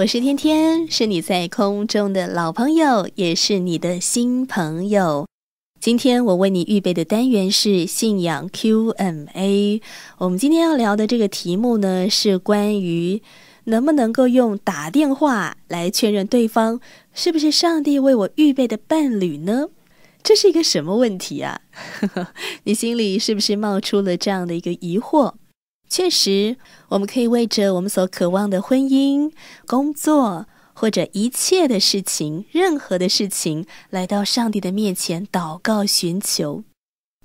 我是天天，是你在空中的老朋友，也是你的新朋友。今天我为你预备的单元是信仰 QMA。我们今天要聊的这个题目呢，是关于能不能够用打电话来确认对方是不是上帝为我预备的伴侣呢？这是一个什么问题啊？你心里是不是冒出了这样的一个疑惑？确实，我们可以为着我们所渴望的婚姻、工作或者一切的事情、任何的事情，来到上帝的面前祷告寻求。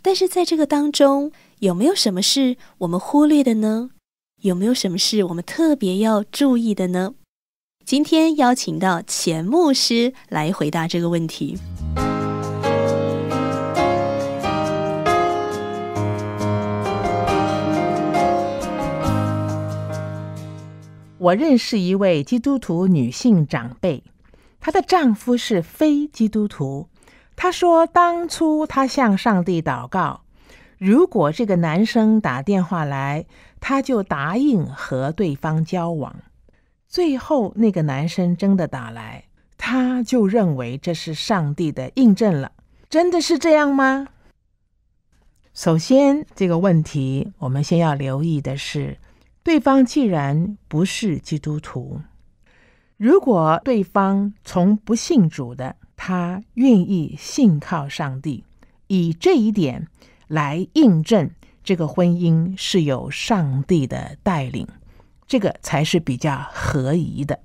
但是在这个当中，有没有什么事我们忽略的呢？有没有什么事我们特别要注意的呢？今天邀请到钱牧师来回答这个问题。我认识一位基督徒女性长辈，她的丈夫是非基督徒。她说，当初她向上帝祷告，如果这个男生打电话来，她就答应和对方交往。最后那个男生真的打来，她就认为这是上帝的印证了。真的是这样吗？首先，这个问题我们先要留意的是。对方既然不是基督徒，如果对方从不信主的，他愿意信靠上帝，以这一点来印证这个婚姻是有上帝的带领，这个才是比较合宜的。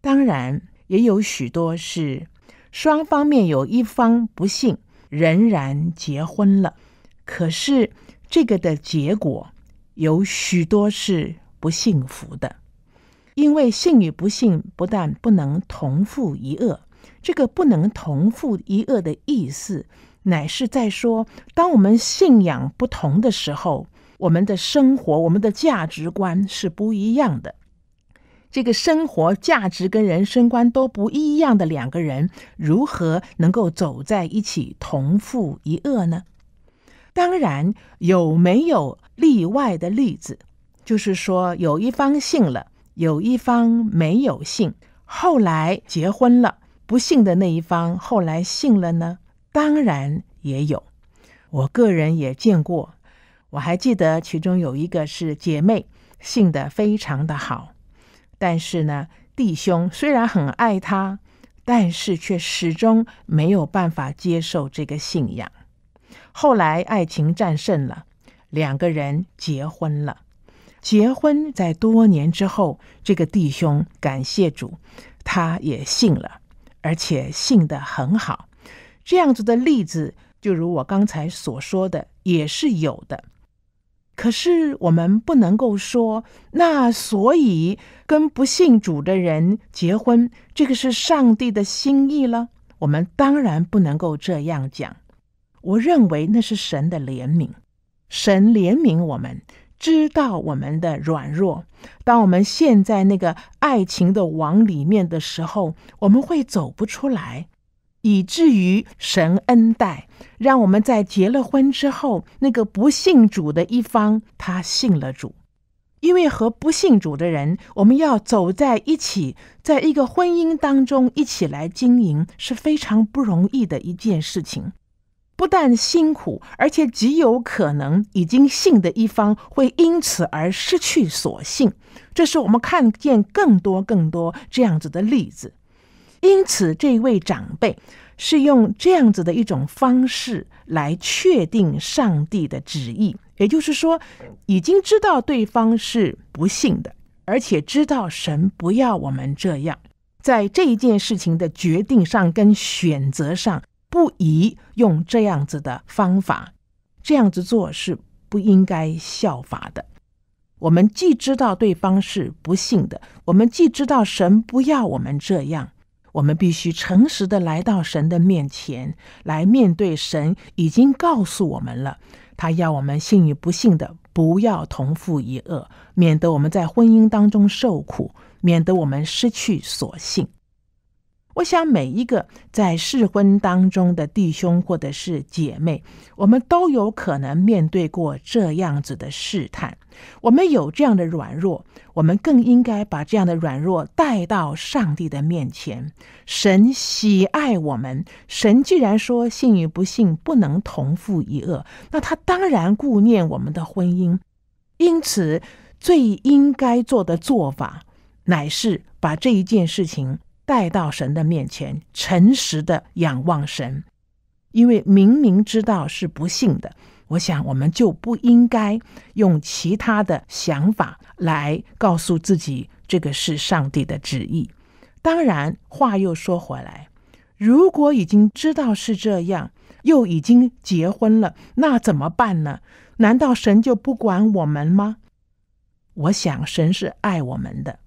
当然，也有许多是双方面有一方不信，仍然结婚了，可是这个的结果。有许多是不幸福的，因为幸与不幸不但不能同富一恶，这个不能同富一恶的意思，乃是在说，当我们信仰不同的时候，我们的生活、我们的价值观是不一样的。这个生活、价值跟人生观都不一样的两个人，如何能够走在一起同富一恶呢？当然，有没有？例外的例子，就是说，有一方信了，有一方没有信，后来结婚了，不信的那一方后来信了呢？当然也有，我个人也见过。我还记得其中有一个是姐妹，信的非常的好，但是呢，弟兄虽然很爱她，但是却始终没有办法接受这个信仰。后来爱情战胜了。两个人结婚了，结婚在多年之后，这个弟兄感谢主，他也信了，而且信的很好。这样子的例子，就如我刚才所说的，也是有的。可是我们不能够说，那所以跟不信主的人结婚，这个是上帝的心意了。我们当然不能够这样讲。我认为那是神的怜悯。神怜悯我们，知道我们的软弱。当我们陷在那个爱情的网里面的时候，我们会走不出来，以至于神恩待，让我们在结了婚之后，那个不信主的一方他信了主，因为和不信主的人，我们要走在一起，在一个婚姻当中一起来经营，是非常不容易的一件事情。不但辛苦，而且极有可能已经信的一方会因此而失去所信。这是我们看见更多更多这样子的例子。因此，这位长辈是用这样子的一种方式来确定上帝的旨意，也就是说，已经知道对方是不信的，而且知道神不要我们这样，在这一件事情的决定上跟选择上。不宜用这样子的方法，这样子做是不应该效法的。我们既知道对方是不幸的，我们既知道神不要我们这样，我们必须诚实的来到神的面前，来面对神已经告诉我们了，他要我们信与不信的不要同父一恶，免得我们在婚姻当中受苦，免得我们失去所幸。我想每一个在试婚当中的弟兄或者是姐妹，我们都有可能面对过这样子的试探。我们有这样的软弱，我们更应该把这样的软弱带到上帝的面前。神喜爱我们，神既然说信与不信不能同负一恶，那他当然顾念我们的婚姻。因此，最应该做的做法，乃是把这一件事情。带到神的面前，诚实的仰望神，因为明明知道是不幸的。我想，我们就不应该用其他的想法来告诉自己，这个是上帝的旨意。当然，话又说回来，如果已经知道是这样，又已经结婚了，那怎么办呢？难道神就不管我们吗？我想，神是爱我们的。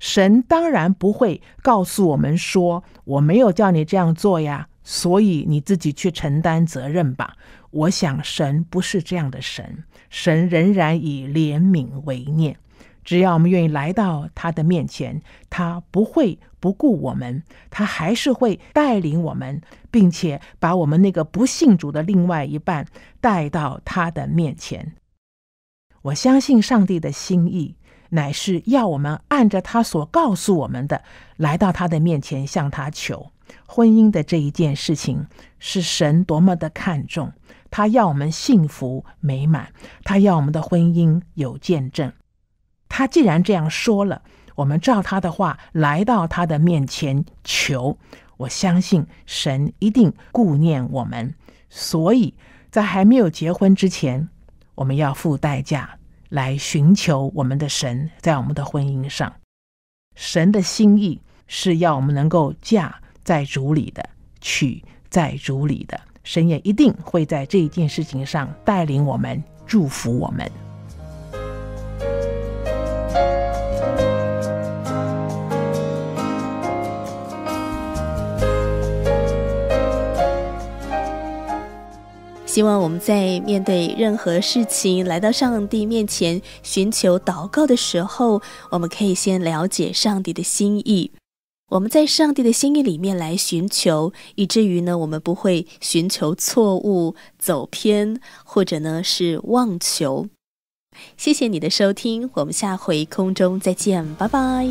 神当然不会告诉我们说：“我没有叫你这样做呀，所以你自己去承担责任吧。”我想，神不是这样的神，神仍然以怜悯为念。只要我们愿意来到他的面前，他不会不顾我们，他还是会带领我们，并且把我们那个不信主的另外一半带到他的面前。我相信上帝的心意。乃是要我们按着他所告诉我们的，来到他的面前，向他求婚姻的这一件事情，是神多么的看重，他要我们幸福美满，他要我们的婚姻有见证。他既然这样说了，我们照他的话来到他的面前求，我相信神一定顾念我们。所以在还没有结婚之前，我们要付代价。来寻求我们的神，在我们的婚姻上，神的心意是要我们能够嫁在主里的，娶在主里的。神也一定会在这一件事情上带领我们，祝福我们。希望我们在面对任何事情，来到上帝面前寻求祷告的时候，我们可以先了解上帝的心意。我们在上帝的心意里面来寻求，以至于呢，我们不会寻求错误、走偏，或者呢是妄求。谢谢你的收听，我们下回空中再见，拜拜。